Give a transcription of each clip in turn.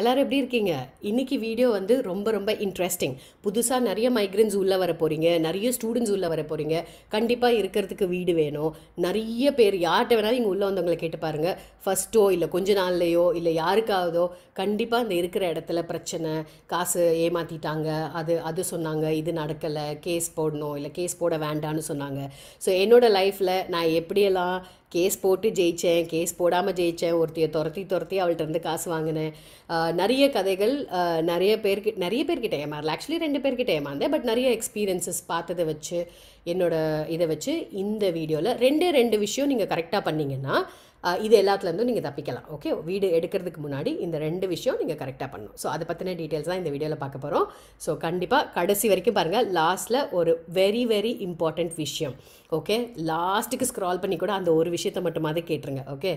எல்லோரும் எப்படி இருக்கீங்க இன்றைக்கி வீடியோ வந்து ரொம்ப ரொம்ப இன்ட்ரெஸ்டிங் புதுசாக நிறைய மைக்ரென்ஸ் உள்ளே வர போகிறீங்க நிறைய ஸ்டூடெண்ட்ஸ் உள்ளே வர போகிறீங்க கண்டிப்பாக இருக்கிறதுக்கு வீடு வேணும் நிறைய பேர் யார்கிட்ட வேணாலும் இங்கே உள்ளே வந்தவங்களை கேட்டு பாருங்கள் ஃபஸ்ட்டோ இல்லை கொஞ்ச நாள்லையோ இல்லை யாருக்காவதோ கண்டிப்பாக அந்த இருக்கிற இடத்துல பிரச்சனை காசு ஏமாற்றிட்டாங்க அது அது சொன்னாங்க இது நடக்கலை கேஸ் போடணும் இல்லை கேஸ் போட வேண்டான்னு சொன்னாங்க ஸோ என்னோடய லைஃப்பில் நான் எப்படியெல்லாம் கேஸ் போட்டு ஜெயித்தேன் கேஸ் போடாமல் ஜெயித்தேன் ஒருத்தையை துரத்தி துரத்தி அவள்கிட்ட இருந்து காசு வாங்கினேன் நிறைய கதைகள் நிறைய பேர்கி நிறைய பேர்கிட்ட ஏமாறல ஆக்சுவலி ரெண்டு பேர்கிட்ட ஏமாந்தேன் பட் நிறைய எக்ஸ்பீரியன்ஸஸ் பார்த்ததை வச்சு என்னோடய இதை வச்சு இந்த வீடியோவில் ரெண்டு ரெண்டு விஷயம் நீங்கள் கரெக்டாக பண்ணிங்கன்னா இது எல்லாத்துலேருந்தும் நீங்கள் தப்பிக்கலாம் ஓகே வீடு எடுக்கிறதுக்கு முன்னாடி இந்த ரெண்டு விஷயம் நீங்கள் கரெக்டாக பண்ணணும் ஸோ அதை பற்றின டீட்டெயில்ஸ் தான் இந்த வீடியோவில் பார்க்க போகிறோம் ஸோ கண்டிப்பாக கடைசி வரைக்கும் பாருங்கள் லாஸ்ட்டில் ஒரு வெரி வெரி இம்பார்ட்டண்ட் விஷயம் ஓகே லாஸ்ட்டுக்கு ஸ்க்ரால் பண்ணி கூட அந்த ஒரு விஷயத்தை மட்டுமாதான் கேட்டுருங்க ஓகே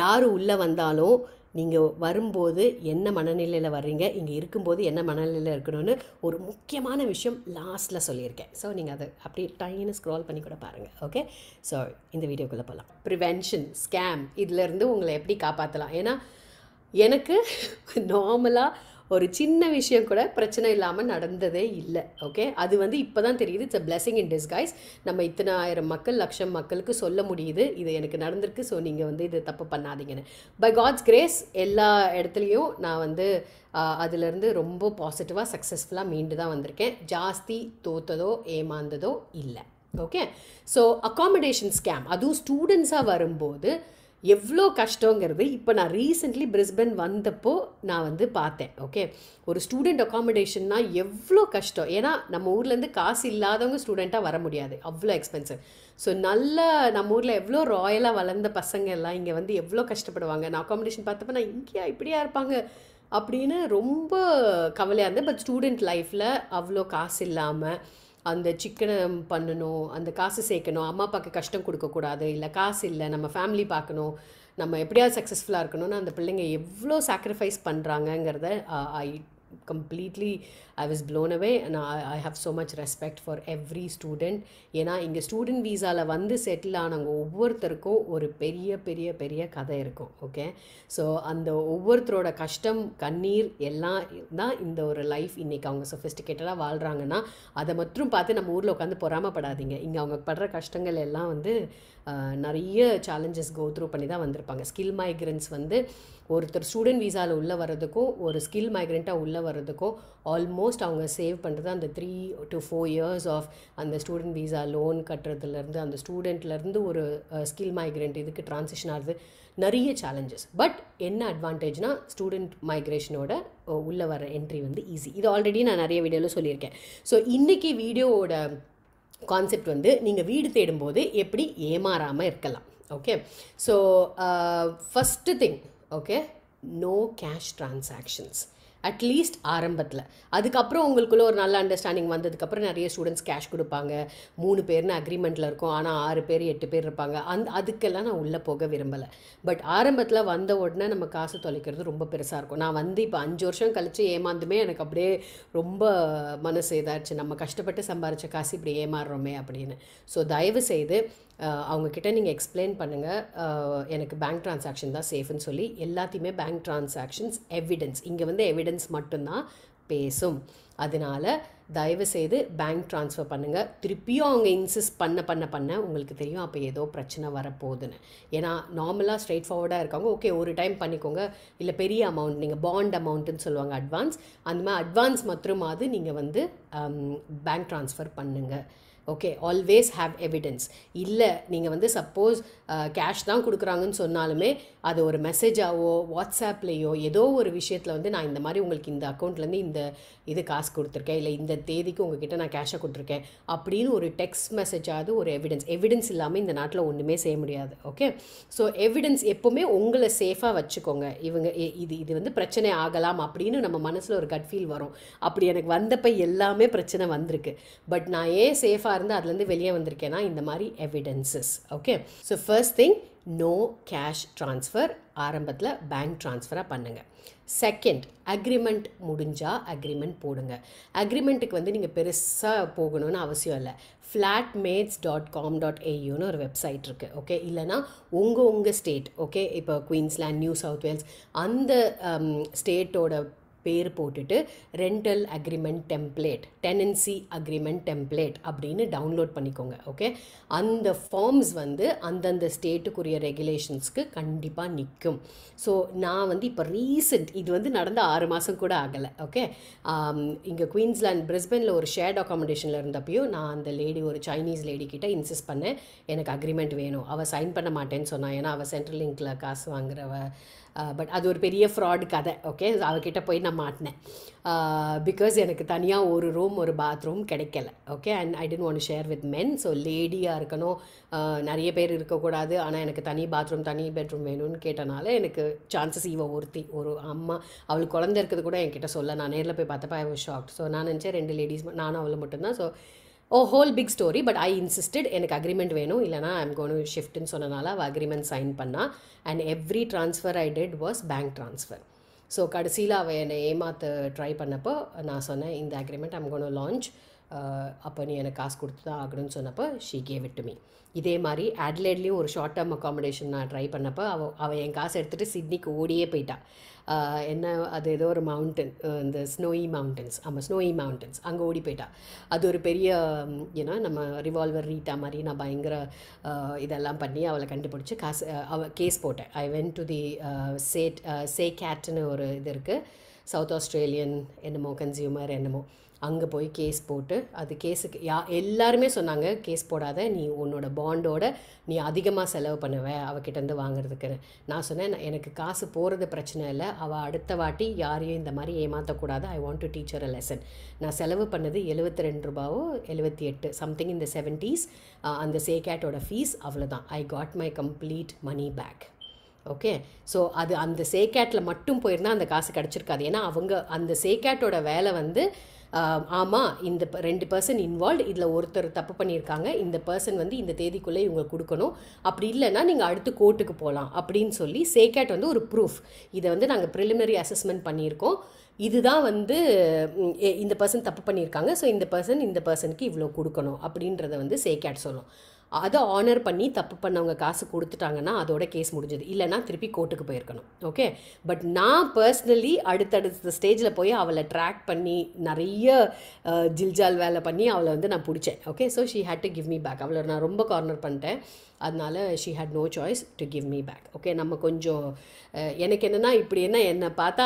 யார் உள்ளே வந்தாலும் நீங்கள் வரும்போது என்ன மனநிலையில் வர்றீங்க இங்கே இருக்கும்போது என்ன மனநிலையில் இருக்கணும்னு ஒரு முக்கியமான விஷயம் லாஸ்ட்டில் சொல்லியிருக்கேன் ஸோ நீங்கள் அதை அப்படி டைன்னு ஸ்க்ரால் பண்ணி கூட பாருங்கள் ஓகே ஸோ இந்த வீடியோக்குள்ளே போகலாம் ப்ரிவென்ஷன் ஸ்கேம் இதிலேருந்து உங்களை எப்படி காப்பாற்றலாம் ஏன்னா எனக்கு நார்மலாக ஒரு சின்ன விஷயம் கூட பிரச்சனை இல்லாமல் நடந்ததே இல்லை ஓகே அது வந்து இப்போ தான் தெரியுது it's a blessing in disguise நம்ம இத்தனை ஆயிரம் மக்கள் லட்சம் மக்களுக்கு சொல்ல முடியுது இது எனக்கு நடந்திருக்கு ஸோ நீங்கள் வந்து இது தப்பு பண்ணாதீங்கன்னு பை காட்ஸ் கிரேஸ் எல்லா இடத்துலையும் நான் வந்து அதுலேருந்து ரொம்ப பாசிட்டிவாக சக்ஸஸ்ஃபுல்லாக மீண்டு தான் வந்திருக்கேன் ஜாஸ்தி தோத்ததோ ஏமாந்ததோ இல்லை ஓகே ஸோ அக்காமடேஷன் ஸ்கேம் அதுவும் ஸ்டூடெண்ட்ஸாக வரும்போது எவ்வளோ கஷ்டங்கிறது இப்போ நான் ரீசெண்ட்லி பிரிஸ்பன் வந்தப்போ நான் வந்து பார்த்தேன் ஓகே ஒரு ஸ்டூடெண்ட் அக்காமடேஷன்னா எவ்வளோ கஷ்டம் ஏன்னா நம்ம ஊர்லேருந்து காசு இல்லாதவங்க ஸ்டூடெண்ட்டாக வர முடியாது அவ்வளோ எக்ஸ்பென்சிவ் ஸோ நல்லா நம்ம ஊரில் எவ்வளோ ராயலாக வளர்ந்த பசங்க எல்லாம் இங்கே வந்து எவ்வளோ கஷ்டப்படுவாங்க நான் அக்காமடேஷன் பார்த்தப்போ நான் இங்கேயா இப்படியா இருப்பாங்க அப்படின்னு ரொம்ப கவலையாக இருந்தேன் பட் ஸ்டூடெண்ட் லைஃப்பில் அவ்வளோ காசு இல்லாமல் அந்த சிக்கனை பண்ணணும் அந்த காசு சேர்க்கணும் அம்மா அப்பாவுக்கு கஷ்டம் கொடுக்கக்கூடாது இல்லை காசு இல்லை நம்ம ஃபேமிலி பார்க்கணும் நம்ம எப்படியாவது சக்ஸஸ்ஃபுல்லாக இருக்கணும்னு அந்த பிள்ளைங்க எவ்வளோ சாக்ரிஃபைஸ் பண்ணுறாங்கங்கிறத I completely I was blown away நான் I have so much respect for every student ஏன்னா இங்கே ஸ்டூடெண்ட் வீசாவில் வந்து செட்டில் ஆனவங்க ஒவ்வொருத்தருக்கும் ஒரு பெரிய பெரிய பெரிய கதை இருக்கும் ஓகே ஸோ அந்த ஒவ்வொருத்தரோட கஷ்டம் கண்ணீர் எல்லாம் தான் இந்த ஒரு லைஃப் இன்றைக்கி அவங்க சொஃபிஸ்டிகேட்டடாக வாழ்கிறாங்கன்னா அதை மட்டும் பார்த்து நம்ம ஊரில் உட்காந்து பொறாமப்படாதீங்க இங்கே அவங்க படுற கஷ்டங்கள் எல்லாம் வந்து நிறைய சேலஞ்சஸ் த்ரூ பண்ணி தான் வந்திருப்பாங்க ஸ்கில் மைக்ரன்ஸ் வந்து ஒருத்தர் ஸ்டூடெண்ட் வீசாவில் உள்ளே வர்றதுக்கும் ஒரு ஸ்கில் மைக்ரெண்ட்டாக உள்ளே வர்றதுக்கோ ஆல்மோஸ்ட் அவங்க சேவ் பண்ணுறது அந்த three to four years of அந்த ஸ்டூடெண்ட் வீசா லோன் கட்டுறதுலேருந்து அந்த ஸ்டூடெண்ட்லேருந்து ஒரு ஸ்கில் மைக்ரெண்ட் இதுக்கு ட்ரான்சிஷன் ஆகுது நிறைய சேலஞ்சஸ் பட் என்ன அட்வான்டேஜ்னால் ஸ்டூடெண்ட் மைக்ரேஷனோட உள்ளே வர என்ட்ரி வந்து ஈஸி இது ஆல்ரெடி நான் நிறைய வீடியோவில் சொல்லியிருக்கேன் ஸோ இன்றைக்கி வீடியோவோட கான்செப்ட் வந்து நீங்கள் வீடு தேடும்போது எப்படி ஏமாறாமல் இருக்கலாம் okay so first thing okay no cash transactions at least ஆரம்பத்தில் அதுக்கப்புறம் உங்களுக்குள்ளே ஒரு நல்ல அண்டர்ஸ்டாண்டிங் வந்ததுக்கப்புறம் நிறைய ஸ்டூடெண்ட்ஸ் கேஷ் கொடுப்பாங்க மூணு பேர்னு அக்ரிமெண்ட்டில் இருக்கும் ஆனால் ஆறு பேர் எட்டு பேர் இருப்பாங்க அந் அதுக்கெல்லாம் நான் உள்ளே போக விரும்பலை பட் ஆரம்பத்தில் வந்த உடனே நம்ம காசு தொலைக்கிறது ரொம்ப பெருசாக இருக்கும் நான் வந்து இப்போ அஞ்சு வருஷம் கழித்து ஏமாந்துமே எனக்கு அப்படியே ரொம்ப மனசு இதாச்சு நம்ம கஷ்டப்பட்டு சம்பாரித்த காசு இப்படி ஏமாறுறோமே அப்படின்னு ஸோ தயவு செய்து அவங்கக்கிட்ட நீங்கள் எக்ஸ்பிளைன் பண்ணுங்கள் எனக்கு பேங்க் ட்ரான்சாக்ஷன் தான் சேஃப்னு சொல்லி எல்லாத்தையுமே பேங்க் ட்ரான்சாக்ஷன்ஸ் எவிடன்ஸ் இங்கே வந்து எவிடன்ஸ் மட்டும்தான் பேசும் அதனால் தயவுசெய்து பேங்க் ட்ரான்ஸ்ஃபர் பண்ணுங்கள் திருப்பியும் அவங்க இன்சிஸ்ட் பண்ண பண்ண பண்ண உங்களுக்கு தெரியும் அப்போ ஏதோ பிரச்சனை வரப்போகுதுன்னு ஏன்னா நார்மலாக ஸ்ட்ரெயிட் ஃபார்வர்டாக இருக்காங்க ஓகே ஒரு டைம் பண்ணிக்கோங்க இல்லை பெரிய அமௌண்ட் நீங்கள் பாண்ட் அமௌண்ட்டுன்னு சொல்லுவாங்க அட்வான்ஸ் அந்த மாதிரி அட்வான்ஸ் மாத்திரமாவது நீங்கள் வந்து பேங்க் ட்ரான்ஸ்ஃபர் பண்ணுங்கள் ஓகே ஆல்வேஸ் ஹாவ் எவிடன்ஸ் இல்லை நீங்கள் வந்து சப்போஸ் கேஷ் தான் கொடுக்குறாங்கன்னு சொன்னாலுமே அது ஒரு மெசேஜாவோ வாட்ஸ்அப்லேயோ ஏதோ ஒரு விஷயத்தில் வந்து நான் இந்த மாதிரி உங்களுக்கு இந்த அக்கௌண்ட்லேருந்து இந்த இது காசு கொடுத்துருக்கேன் இல்லை இந்த தேதிக்கு உங்ககிட்ட நான் கேஷாக கொடுத்துருக்கேன் அப்படின்னு ஒரு டெக்ஸ்ட் மெசேஜாவது ஒரு எவிடன்ஸ் எவிடன்ஸ் இல்லாமல் இந்த நாட்டில் ஒன்றுமே செய்ய முடியாது ஓகே ஸோ எவிடன்ஸ் எப்போவுமே உங்களை சேஃபாக வச்சுக்கோங்க இவங்க இது இது வந்து பிரச்சனை ஆகலாம் அப்படின்னு நம்ம மனசில் ஒரு கட் ஃபீல் வரும் அப்படி எனக்கு வந்தப்போ எல்லாமே பிரச்சனை வந்திருக்கு பட் நான் ஏன் சேஃபாக செல்ஃபாக இருந்து அதுலேருந்து வெளியே வந்திருக்கேன்னா இந்த மாதிரி evidences okay so first thing no cash transfer ஆரம்பத்தில் பேங்க் ட்ரான்ஸ்ஃபராக பண்ணுங்கள் செகண்ட் அக்ரிமெண்ட் முடிஞ்சால் அக்ரிமெண்ட் போடுங்க அக்ரிமெண்ட்டுக்கு வந்து நீங்கள் பெருசாக போகணும்னு அவசியம் இல்லை ஃப்ளாட்மேட்ஸ் டாட் காம் டாட் ஏயூன்னு ஒரு வெப்சைட் இருக்குது ஓகே இல்லைனா உங்கள் உங்கள் ஸ்டேட் ஓகே இப்போ குயின்ஸ்லேண்ட் நியூ சவுத் வேல்ஸ் அந்த ஸ்டேட்டோட um, பேர் போட்டுட்டு rental agreement template tenancy agreement template அப்படின்னு டவுன்லோட் பண்ணிக்கோங்க ஓகே அந்த ஃபார்ம்ஸ் வந்து அந்தந்த ஸ்டேட்டுக்குரிய ரெகுலேஷன்ஸ்க்கு கண்டிப்பாக நிற்கும் ஸோ நான் வந்து இப்போ ரீசெண்ட் இது வந்து நடந்த ஆறு மாதம் கூட ஆகலை ஓகே இங்கே குயின்ஸ்லாண்ட் பிரிஸ்பனில் ஒரு ஷேர்ட் அக்காமடேஷனில் இருந்தப்பையும் நான் அந்த லேடி ஒரு சைனீஸ் லேடி கிட்டே இன்சிஸ் பண்ணேன் எனக்கு அக்ரிமெண்ட் வேணும் அவள் சைன் பண்ண மாட்டேன்னு சொன்னான் ஏன்னா அவள் சென்ட்ரல் லிங்கில் காசு வாங்குறவ பட் uh, அது ஒரு பெரிய ஃப்ராட் கதை ஓகே அவகிட்ட போய் நான் மாட்டினேன் பிகாஸ் uh, எனக்கு தனியாக ஒரு ரூம் ஒரு பாத்ரூம் கிடைக்கல okay and I tend on share with men so லேடியாக இருக்கணும் uh, நிறைய பேர் இருக்கக்கூடாது ஆனால் எனக்கு தனி பாத்ரூம் தனி பெட்ரூம் வேணும்னு கேட்டனால எனக்கு சான்சஸ் இவ ஒருத்தி ஒரு அம்மா அவள் குழந்தை இருக்கிறது கூட என்கிட்ட சொல்ல நான் நேரில் போய் பார்த்தப்ப ஐ வாஸ் ஷாக்ட் ஸோ நான் நினச்சேன் ரெண்டு லேடிஸ் நானும் அவளை மட்டும்தான் so oh whole big story but I insisted எனக்கு அக்ரிமெண்ட் வேணும் இல்லைனா ஐம் கோனு ஷிஃப்ட்னு சொன்னனால அவள் அக்ரிமெண்ட் சைன் பண்ணா and every transfer I did was bank transfer so கடைசியில் அவள் என்னை ஏமாற்ற ட்ரை பண்ணப்போ நான் சொன்னேன் இந்த அக்ரிமெண்ட் ஐம் கோனு லான்ச் அப்போ நீ எனக்கு காசு கொடுத்து தான் ஆகணும்னு சொன்னப்போ ஷீ கேவ் இட் இதே மாதிரி அட்லேட்லேயும் ஒரு ஷார்ட் டேர்ம் அக்காமடேஷன் நான் ட்ரை பண்ணப்போ அவள் அவள் என் காசு எடுத்துகிட்டு சிட்னிக்கு ஓடியே போயிட்டா என்ன அது ஏதோ ஒரு மவுண்டன் இந்த ஸ்னோயி மவுண்டன்ஸ் ஆமாம் ஸ்னோயி மவுண்டன்ஸ் அங்கே ஓடி போயிட்டா அது ஒரு பெரிய ஏன்னா நம்ம ரிவால்வர் ரீட்டா மாதிரி நான் பயங்கர இதெல்லாம் பண்ணி அவளை கண்டுபிடிச்சி காசு அவ கேஸ் போட்டேன் ஐ வென்ட் டு தி சேட் சே கேட்னு ஒரு இது இருக்குது சவுத் ஆஸ்திரேலியன் என்னமோ கன்சியூமர் என்னமோ அங்கே போய் கேஸ் போட்டு அது கேஸுக்கு யா எல்லாருமே சொன்னாங்க கேஸ் போடாத நீ உன்னோட பாண்டோட நீ அதிகமாக செலவு பண்ணுவ அவகிட்டேருந்து வாங்குறதுக்குன்னு நான் சொன்னேன் எனக்கு காசு போகிறது பிரச்சனை இல்லை அவள் அடுத்த வாட்டி யாரையும் இந்த மாதிரி ஏமாற்றக்கூடாது I want to teach her a lesson நான் செலவு பண்ணது எழுபத்தி ரெண்டு ரூபாவோ எழுபத்தி எட்டு சம்திங் இந்த செவன்டீஸ் அந்த சேகேட்டோட ஃபீஸ் அவ்வளோதான் I got my complete money back okay so அது அந்த சேகேட்டில் மட்டும் போயிருந்தால் அந்த காசு கிடச்சிருக்காது ஏன்னா அவங்க அந்த சேகேட்டோட வேலை வந்து ஆமாம் இந்த ரெண்டு பர்சன் இன்வால்வ் இதில் ஒருத்தர் தப்பு பண்ணியிருக்காங்க இந்த பர்சன் வந்து இந்த தேதிக்குள்ளே இவங்க கொடுக்கணும் அப்படி இல்லைன்னா நீங்கள் அடுத்து கோர்ட்டுக்கு போகலாம் அப்படின்னு சொல்லி சேகேட் வந்து ஒரு ப்ரூஃப் இதை வந்து நாங்கள் ப்ரிலிமினரி அசஸ்மெண்ட் பண்ணியிருக்கோம் இதுதான் வந்து இந்த பர்சன் தப்பு பண்ணியிருக்காங்க ஸோ இந்த பர்சன் இந்த பர்சனுக்கு இவ்வளோ கொடுக்கணும் அப்படின்றத வந்து சேகேட் சொல்லும் அதை ஆனர் பண்ணி தப்பு பண்ணவங்க காசு கொடுத்துட்டாங்கன்னா அதோட கேஸ் முடிஞ்சது இல்லைனா திருப்பி கோர்ட்டுக்கு போயிருக்கணும் ஓகே பட் நான் பர்சனலி அடுத்தடுத்த ஸ்டேஜில் போய் அவளை ட்ராக் பண்ணி நிறைய ஜில்ஜால் வேலை பண்ணி அவளை வந்து நான் பிடிச்சேன் okay so she had to give me back அவளை நான் ரொம்ப கார்னர் பண்ணிட்டேன் அதனால் she had no choice to give me back okay நம்ம கொஞ்சம் எனக்கு என்னென்னா இப்படி என்ன என்னை பார்த்தா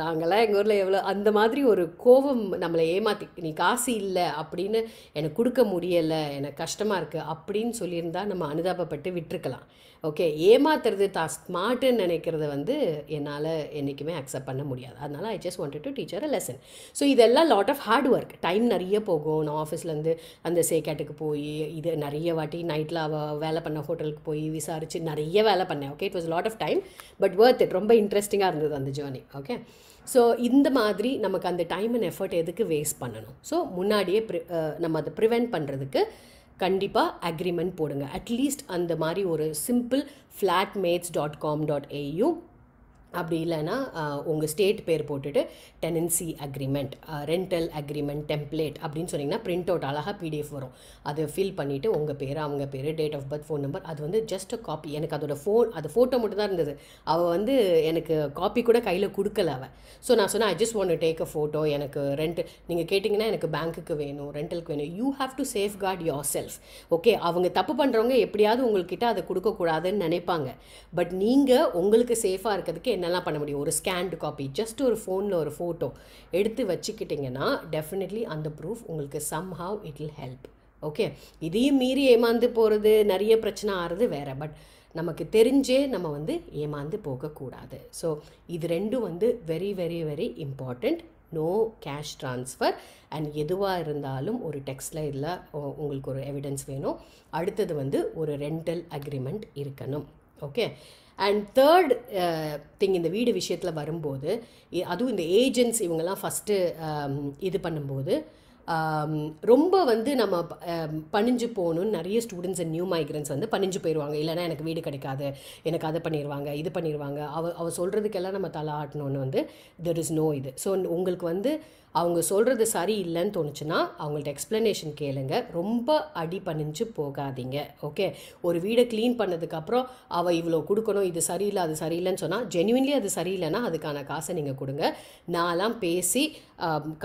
நாங்களாம் எங்கள் ஊரில் எவ்வளோ அந்த மாதிரி ஒரு கோபம் நம்மளை ஏமாற்றி நீ காசு இல்லை அப்படின்னு எனக்கு கொடுக்க முடியலை எனக்கு கஷ்டமாக இருக்குது அப்படி அப்படின்னு சொல்லியிருந்தா நம்ம அனுதாபப்பட்டு விட்டுருக்கலாம் ஓகே ஏமாத்துறது தான் ஸ்மார்ட்டுன்னு நினைக்கிறத வந்து என்னால் என்றைக்குமே அக்செப்ட் பண்ண முடியாது அதனால் I just wanted to teach her a lesson so இதெல்லாம் lot of hard work time நிறைய போகும் நான் ஆஃபீஸ்லேருந்து அந்த சேக்கேட்டுக்கு போய் இது நிறைய வாட்டி நைட்டில் அவ வேலை பண்ண ஹோட்டலுக்கு போய் விசாரித்து நிறைய வேலை பண்ணேன் okay it was lot of time but worth it ரொம்ப இன்ட்ரெஸ்டிங்காக இருந்தது அந்த ஜேர்னி ஓகே ஸோ இந்த மாதிரி நமக்கு அந்த டைம் அண்ட் எஃபர்ட் எதுக்கு வேஸ்ட் பண்ணணும் ஸோ முன்னாடியே uh, நம்ம அதை ப்ரிவெண்ட் பண்ணுறதுக்கு கண்டிப்பாக அக்ரிமெண்ட் போடுங்க அட்லீஸ்ட் அந்த மாதிரி ஒரு simple flatmates dot com dot ஏயும் அப்படி இல்லைன்னா உங்கள் ஸ்டேட் பேர் போட்டுட்டு tenancy agreement rental agreement template அப்படின்னு சொன்னிங்கன்னா பிரிண்ட் அவுட் அழகாக பிடிஎஃப் வரும் அதை ஃபில் பண்ணிவிட்டு உங்கள் பேர் அவங்க பேர் date of birth phone number அது வந்து ஜஸ்ட் காப்பி எனக்கு அதோட ஃபோன் அது ஃபோட்டோ மட்டும் தான் இருந்தது அவள் வந்து எனக்கு காப்பி கூட கையில் கொடுக்கல அவள் ஸோ நான் சொன்னேன் I just want take a photo எனக்கு ரெண்ட் நீங்கள் கேட்டிங்கன்னா எனக்கு பேங்க்குக்கு வேணும் ரெண்டலுக்கு வேணும் you have to safeguard yourself okay அவங்க தப்பு பண்ணுறவங்க எப்படியாவது உங்கள்கிட்ட அதை கொடுக்கக்கூடாதுன்னு நினைப்பாங்க பட் நீங்கள் உங்களுக்கு சேஃபாக இருக்கிறதுக்கு என்னெல்லாம் பண்ண முடியும் ஒரு ஸ்கேன்டு காப்பி ஜஸ்ட் ஒரு ஃபோனில் ஒரு ஃபோட்டோ எடுத்து வச்சுக்கிட்டிங்கன்னா டெஃபினெட்லி அந்த ப்ரூஃப் உங்களுக்கு somehow it will help okay இதையும் மீறி ஏமாந்து போகிறது நிறைய பிரச்சனை ஆகிறது வேறு பட் நமக்கு தெரிஞ்சே நம்ம வந்து ஏமாந்து போகக்கூடாது ஸோ இது ரெண்டும் வந்து very very very important no cash transfer and எதுவாக இருந்தாலும் ஒரு டெக்ஸ்டில் இதில் உங்களுக்கு ஒரு எவிடன்ஸ் வேணும் அடுத்தது வந்து ஒரு ரெண்டல் அக்ரிமெண்ட் இருக்கணும் ஓகே அண்ட் தேர்ட் திங் இந்த வீடு விஷயத்தில் வரும்போது அதுவும் இந்த ஏஜென்ட்ஸ் இவங்கெல்லாம் ஃபஸ்ட்டு um, இது பண்ணும்போது um, ரொம்ப வந்து நம்ம um, பணிஞ்சு போகணும்னு நிறைய ஸ்டூடெண்ட்ஸ் அண்ட் நியூ மைக்ரன்ஸ் வந்து பணிஞ்சு போயிடுவாங்க இல்லைனா எனக்கு வீடு கிடைக்காது எனக்கு அதை பண்ணிடுவாங்க இது பண்ணிடுவாங்க அவ அவ சொல்கிறதுக்கெல்லாம் நம்ம தலை ஆட்டணும்னு வந்து தெர் இஸ் நோ இது ஸோ உங்களுக்கு வந்து அவங்க சொல்கிறது சரி இல்லைன்னு தோணுச்சுன்னா அவங்கள்ட்ட எக்ஸ்ப்ளனேஷன் கேளுங்க ரொம்ப அடி பணிஞ்சு போகாதீங்க ஓகே ஒரு வீடை க்ளீன் பண்ணதுக்கப்புறம் அவள் இவ்வளோ கொடுக்கணும் இது சரியில்லை அது சரியில்லைன்னு சொன்னால் ஜென்யூன்லி அது சரியில்லைன்னா அதுக்கான காசை நீங்கள் கொடுங்க நான்லாம் பேசி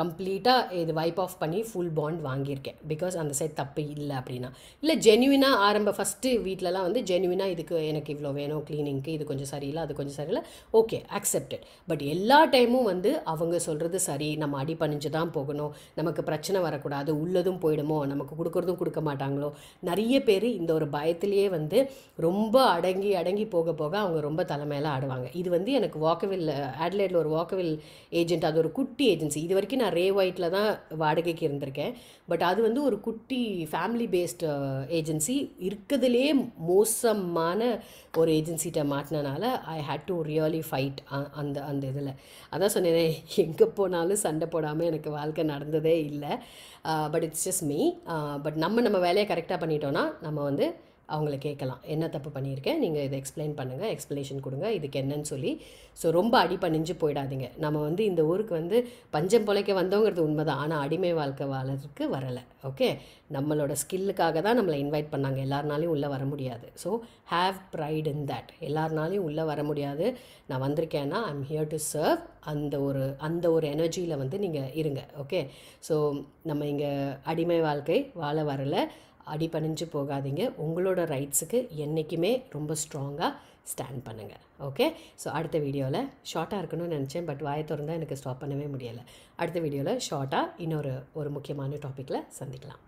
கம்ப்ளீட்டாக இது வைப் ஆஃப் பண்ணி ஃபுல் பாண்ட் வாங்கியிருக்கேன் பிகாஸ் அந்த சைட் தப்பு இல்லை அப்படின்னா இல்லை ஜென்யூனாக ஆரம்ப ஃபஸ்ட்டு வீட்டிலலாம் வந்து ஜென்யூனாக இதுக்கு எனக்கு இவ்வளோ வேணும் க்ளீனிங்க்கு இது கொஞ்சம் சரியில்லை அது கொஞ்சம் சரியில்லை ஓகே அக்செப்டட் பட் எல்லா டைமும் வந்து அவங்க சொல்கிறது சரி நம்ம அடி பணிஞ்சு தான் போகணும் நமக்கு பிரச்சனை வரக்கூடாது உள்ளதும் போயிடுமோ நமக்கு கொடுக்குறதும் கொடுக்க மாட்டாங்களோ நிறைய பேர் இந்த ஒரு பயத்திலேயே வந்து ரொம்ப அடங்கி அடங்கி போக போக அவங்க ரொம்ப தலைமையில் ஆடுவாங்க இது வந்து எனக்கு வாக்கவில் ஆட்லேட்டில் ஒரு வாக்கவில் ஏஜென்ட் அது ஒரு குட்டி ஏஜென்சி இது வரைக்கும் நான் ரே ஒயிட்டில் தான் வாடகைக்கு இருந்திருக்கேன் பட் அது வந்து ஒரு குட்டி ஃபேமிலி பேஸ்டு ஏஜென்சி இருக்கிறதுலே மோசமான ஒரு ஏஜென்சிகிட்ட மாட்டினால I had to really fight அந்த அந்த இதில் அதான் சொன்னேன் எங்கே போனாலும் சண்டை போட போடாமல் எனக்கு வாழ்க்கை நடந்ததே இல்லை but it's just me but நம்ம நம்ம வேலையை கரெக்டாக பண்ணிட்டோன்னா நம்ம வந்து அவங்கள கேட்கலாம் என்ன தப்பு பண்ணியிருக்கேன் நீங்கள் இதை எக்ஸ்பிளைன் பண்ணுங்கள் எக்ஸ்ப்ளேஷன் கொடுங்க இதுக்கு என்னன்னு சொல்லி ஸோ ரொம்ப அடி பணிஞ்சு போயிடாதீங்க நம்ம வந்து இந்த ஊருக்கு வந்து பஞ்சம் பொழைக்க வந்தோங்கிறது உண்மை தான் ஆனால் அடிமை வாழ்க்கை வாழறதுக்கு வரலை ஓகே நம்மளோட ஸ்கில்லுக்காக தான் நம்மளை இன்வைட் பண்ணாங்க எல்லாருனாலையும் உள்ளே வர முடியாது so have pride in that எல்லாருனாலையும் உள்ளே வர முடியாது நான் வந்திருக்கேன்னா ஐம் ஹியர் டு சர்வ் அந்த ஒரு அந்த ஒரு எனர்ஜியில் வந்து நீங்கள் இருங்க ஓகே ஸோ நம்ம இங்கே அடிமை வாழ்க்கை வாழ வரலை அடிபணிஞ்சு போகாதீங்க உங்களோட ரைட்ஸுக்கு என்றைக்குமே ரொம்ப ஸ்ட்ராங்காக ஸ்டாண்ட் பண்ணுங்கள் ஓகே ஸோ அடுத்த வீடியோவில் ஷார்ட்டாக இருக்கணும்னு நினச்சேன் பட் வாயை திறந்தால் எனக்கு ஸ்டாப் பண்ணவே முடியலை அடுத்த வீடியோவில் ஷார்ட்டாக இன்னொரு ஒரு முக்கியமான டாப்பிக்கில் சந்திக்கலாம்